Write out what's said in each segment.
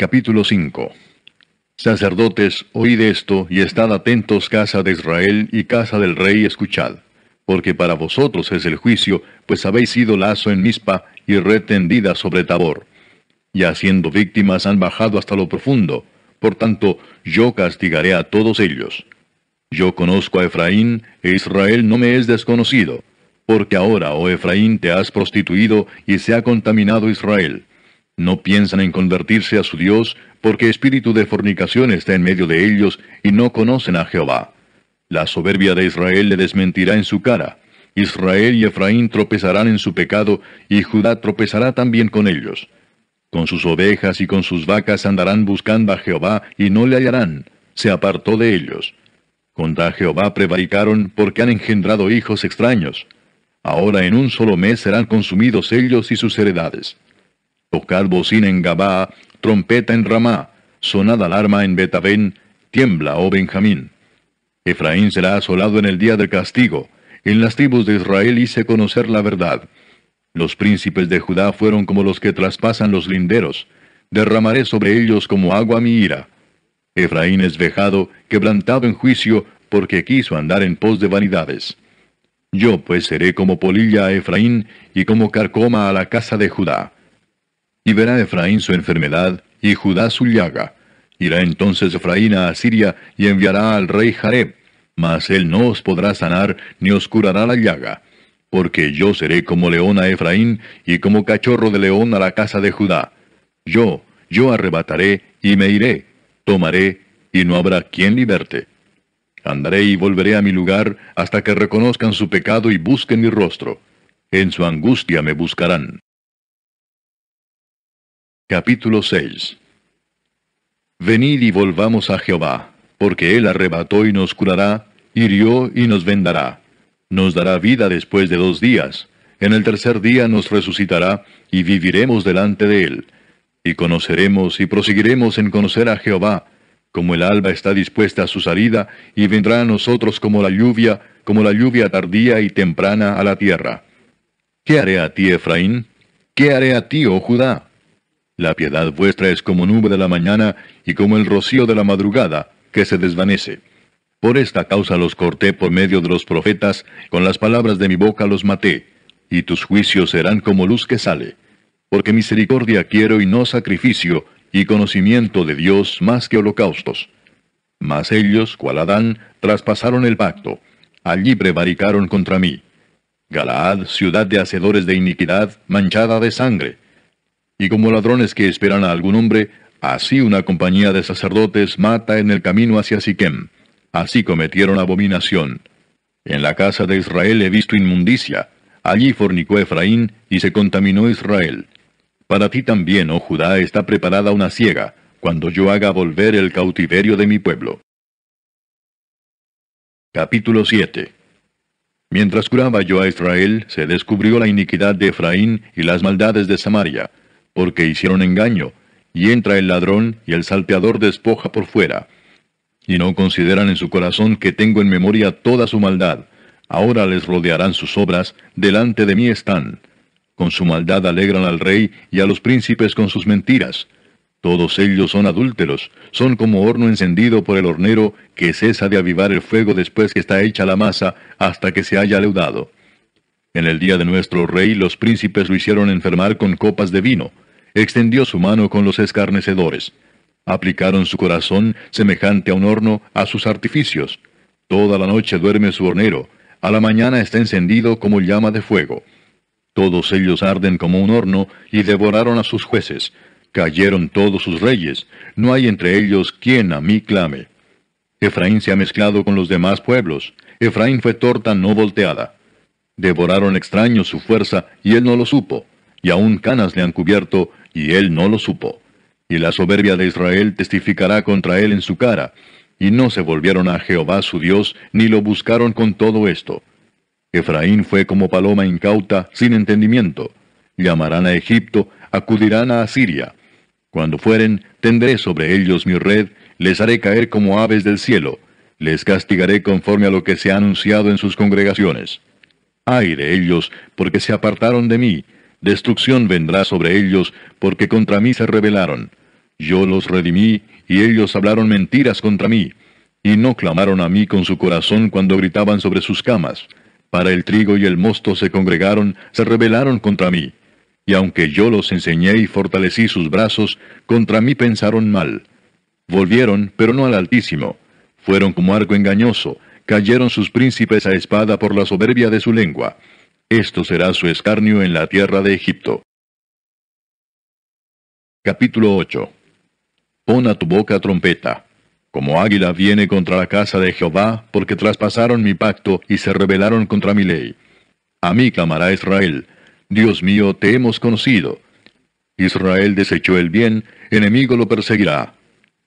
Capítulo 5 Sacerdotes, oíd esto, y estad atentos, casa de Israel y casa del rey, escuchad. Porque para vosotros es el juicio, pues habéis sido lazo en mispa y retendida sobre Tabor. Y haciendo víctimas han bajado hasta lo profundo. Por tanto, yo castigaré a todos ellos. Yo conozco a Efraín, e Israel no me es desconocido. Porque ahora, oh Efraín, te has prostituido y se ha contaminado Israel no piensan en convertirse a su Dios, porque espíritu de fornicación está en medio de ellos, y no conocen a Jehová. La soberbia de Israel le desmentirá en su cara. Israel y Efraín tropezarán en su pecado, y Judá tropezará también con ellos. Con sus ovejas y con sus vacas andarán buscando a Jehová, y no le hallarán. Se apartó de ellos. Contra Jehová prevaricaron porque han engendrado hijos extraños. Ahora en un solo mes serán consumidos ellos y sus heredades tocad bocina en Gabá, trompeta en Ramá, sonad alarma en Betabén, tiembla, oh Benjamín. Efraín será asolado en el día del castigo, en las tribus de Israel hice conocer la verdad. Los príncipes de Judá fueron como los que traspasan los linderos, derramaré sobre ellos como agua mi ira. Efraín es vejado, quebrantado en juicio, porque quiso andar en pos de vanidades. Yo pues seré como polilla a Efraín y como carcoma a la casa de Judá y verá Efraín su enfermedad, y Judá su llaga. Irá entonces Efraín a Asiria, y enviará al rey Jareb, mas él no os podrá sanar, ni os curará la llaga. Porque yo seré como león a Efraín, y como cachorro de león a la casa de Judá. Yo, yo arrebataré, y me iré, tomaré, y no habrá quien liberte. Andaré y volveré a mi lugar hasta que reconozcan su pecado y busquen mi rostro. En su angustia me buscarán. Capítulo 6 Venid y volvamos a Jehová, porque Él arrebató y nos curará, hirió y nos vendará. Nos dará vida después de dos días. En el tercer día nos resucitará y viviremos delante de Él. Y conoceremos y proseguiremos en conocer a Jehová, como el alba está dispuesta a su salida, y vendrá a nosotros como la lluvia, como la lluvia tardía y temprana a la tierra. ¿Qué haré a ti, Efraín? ¿Qué haré a ti, oh Judá? La piedad vuestra es como nube de la mañana y como el rocío de la madrugada, que se desvanece. Por esta causa los corté por medio de los profetas, con las palabras de mi boca los maté, y tus juicios serán como luz que sale. Porque misericordia quiero y no sacrificio, y conocimiento de Dios más que holocaustos. Mas ellos, cual Adán, traspasaron el pacto. Allí prevaricaron contra mí. Galaad, ciudad de hacedores de iniquidad, manchada de sangre y como ladrones que esperan a algún hombre, así una compañía de sacerdotes mata en el camino hacia Siquem. Así cometieron abominación. En la casa de Israel he visto inmundicia. Allí fornicó Efraín y se contaminó Israel. Para ti también, oh Judá, está preparada una ciega, cuando yo haga volver el cautiverio de mi pueblo. Capítulo 7 Mientras curaba yo a Israel, se descubrió la iniquidad de Efraín y las maldades de Samaria porque hicieron engaño, y entra el ladrón y el salteador despoja por fuera. Y no consideran en su corazón que tengo en memoria toda su maldad. Ahora les rodearán sus obras, delante de mí están. Con su maldad alegran al rey y a los príncipes con sus mentiras. Todos ellos son adúlteros, son como horno encendido por el hornero que cesa de avivar el fuego después que está hecha la masa hasta que se haya leudado. En el día de nuestro rey los príncipes lo hicieron enfermar con copas de vino, extendió su mano con los escarnecedores, aplicaron su corazón, semejante a un horno, a sus artificios. Toda la noche duerme su hornero, a la mañana está encendido como llama de fuego. Todos ellos arden como un horno y devoraron a sus jueces. Cayeron todos sus reyes, no hay entre ellos quien a mí clame. Efraín se ha mezclado con los demás pueblos, Efraín fue torta no volteada. Devoraron extraños su fuerza, y él no lo supo, y aún canas le han cubierto, y él no lo supo. Y la soberbia de Israel testificará contra él en su cara, y no se volvieron a Jehová su Dios, ni lo buscaron con todo esto. Efraín fue como paloma incauta, sin entendimiento. Llamarán a Egipto, acudirán a Asiria. Cuando fueren, tendré sobre ellos mi red, les haré caer como aves del cielo, les castigaré conforme a lo que se ha anunciado en sus congregaciones ay de ellos, porque se apartaron de mí, destrucción vendrá sobre ellos, porque contra mí se rebelaron. Yo los redimí, y ellos hablaron mentiras contra mí, y no clamaron a mí con su corazón cuando gritaban sobre sus camas. Para el trigo y el mosto se congregaron, se rebelaron contra mí. Y aunque yo los enseñé y fortalecí sus brazos, contra mí pensaron mal. Volvieron, pero no al Altísimo. Fueron como arco engañoso, cayeron sus príncipes a espada por la soberbia de su lengua. Esto será su escarnio en la tierra de Egipto. Capítulo 8 Pon a tu boca trompeta. Como águila viene contra la casa de Jehová, porque traspasaron mi pacto y se rebelaron contra mi ley. A mí clamará Israel, Dios mío, te hemos conocido. Israel desechó el bien, enemigo lo perseguirá.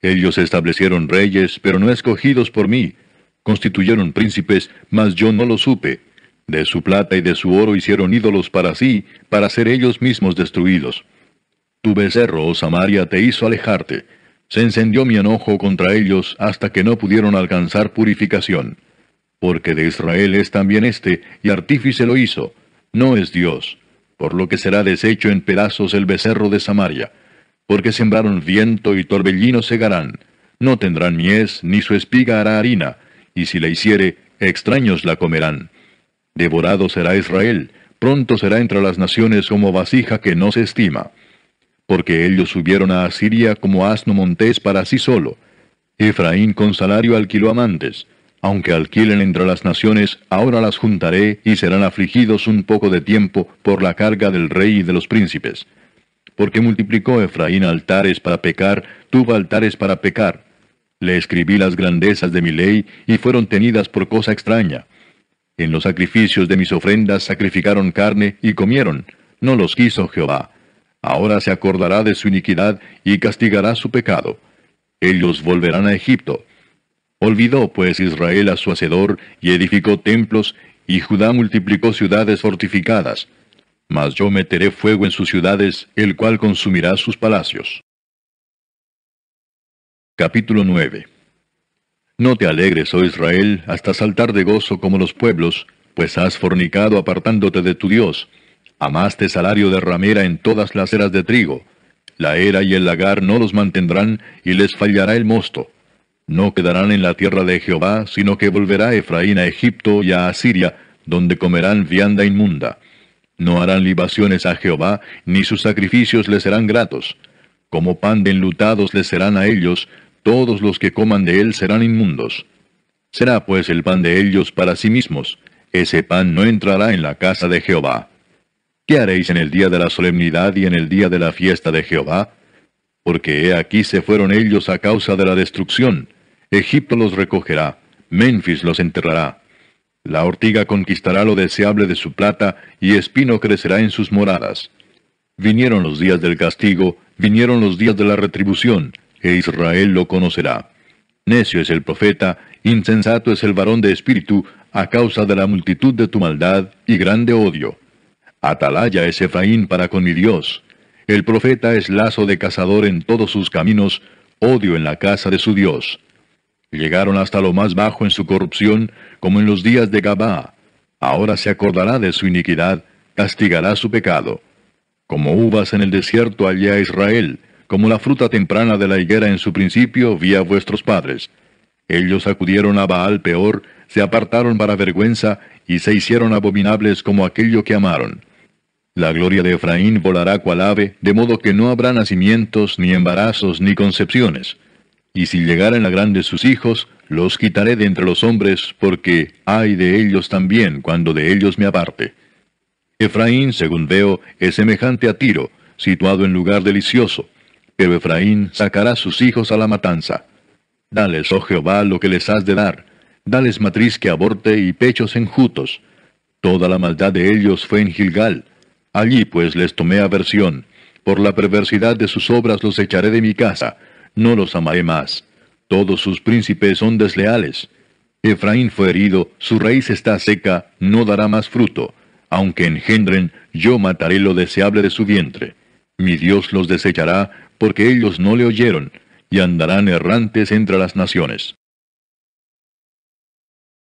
Ellos establecieron reyes, pero no escogidos por mí, constituyeron príncipes, mas yo no lo supe. De su plata y de su oro hicieron ídolos para sí, para ser ellos mismos destruidos. Tu becerro, oh Samaria, te hizo alejarte. Se encendió mi enojo contra ellos hasta que no pudieron alcanzar purificación. Porque de Israel es también este, y artífice lo hizo. No es Dios. Por lo que será deshecho en pedazos el becerro de Samaria. Porque sembraron viento y torbellino segarán. No tendrán mies, ni su espiga hará harina y si la hiciere, extraños la comerán. Devorado será Israel, pronto será entre las naciones como vasija que no se estima. Porque ellos subieron a Asiria como asno montés para sí solo. Efraín con salario alquiló amantes. Aunque alquilen entre las naciones, ahora las juntaré y serán afligidos un poco de tiempo por la carga del rey y de los príncipes. Porque multiplicó Efraín altares para pecar, tuvo altares para pecar le escribí las grandezas de mi ley y fueron tenidas por cosa extraña. En los sacrificios de mis ofrendas sacrificaron carne y comieron. No los quiso Jehová. Ahora se acordará de su iniquidad y castigará su pecado. Ellos volverán a Egipto. Olvidó pues Israel a su hacedor y edificó templos, y Judá multiplicó ciudades fortificadas. Mas yo meteré fuego en sus ciudades, el cual consumirá sus palacios. Capítulo 9 No te alegres, oh Israel, hasta saltar de gozo como los pueblos, pues has fornicado apartándote de tu Dios. Amaste salario de ramera en todas las eras de trigo. La era y el lagar no los mantendrán, y les fallará el mosto. No quedarán en la tierra de Jehová, sino que volverá Efraín a Egipto y a Asiria, donde comerán vianda inmunda. No harán libaciones a Jehová, ni sus sacrificios les serán gratos. Como pan de enlutados les serán a ellos, todos los que coman de él serán inmundos. Será pues el pan de ellos para sí mismos, ese pan no entrará en la casa de Jehová. ¿Qué haréis en el día de la solemnidad y en el día de la fiesta de Jehová? Porque he aquí se fueron ellos a causa de la destrucción. Egipto los recogerá, Memphis los enterrará. La ortiga conquistará lo deseable de su plata, y espino crecerá en sus moradas. Vinieron los días del castigo, vinieron los días de la retribución, Israel lo conocerá. Necio es el profeta, insensato es el varón de espíritu, a causa de la multitud de tu maldad y grande odio. Atalaya es Efraín para con mi Dios. El profeta es lazo de cazador en todos sus caminos, odio en la casa de su Dios. Llegaron hasta lo más bajo en su corrupción, como en los días de Gabá. Ahora se acordará de su iniquidad, castigará su pecado. Como uvas en el desierto allá Israel, como la fruta temprana de la higuera en su principio vi a vuestros padres. Ellos acudieron a Baal peor, se apartaron para vergüenza, y se hicieron abominables como aquello que amaron. La gloria de Efraín volará cual ave, de modo que no habrá nacimientos, ni embarazos, ni concepciones. Y si llegaren a grandes sus hijos, los quitaré de entre los hombres, porque hay de ellos también cuando de ellos me aparte. Efraín, según veo, es semejante a Tiro, situado en lugar delicioso, pero Efraín sacará sus hijos a la matanza. Dales, oh Jehová, lo que les has de dar. Dales matriz que aborte y pechos enjutos. Toda la maldad de ellos fue en Gilgal. Allí pues les tomé aversión. Por la perversidad de sus obras los echaré de mi casa. No los amaré más. Todos sus príncipes son desleales. Efraín fue herido, su raíz está seca, no dará más fruto. Aunque engendren, yo mataré lo deseable de su vientre. Mi Dios los desechará porque ellos no le oyeron, y andarán errantes entre las naciones.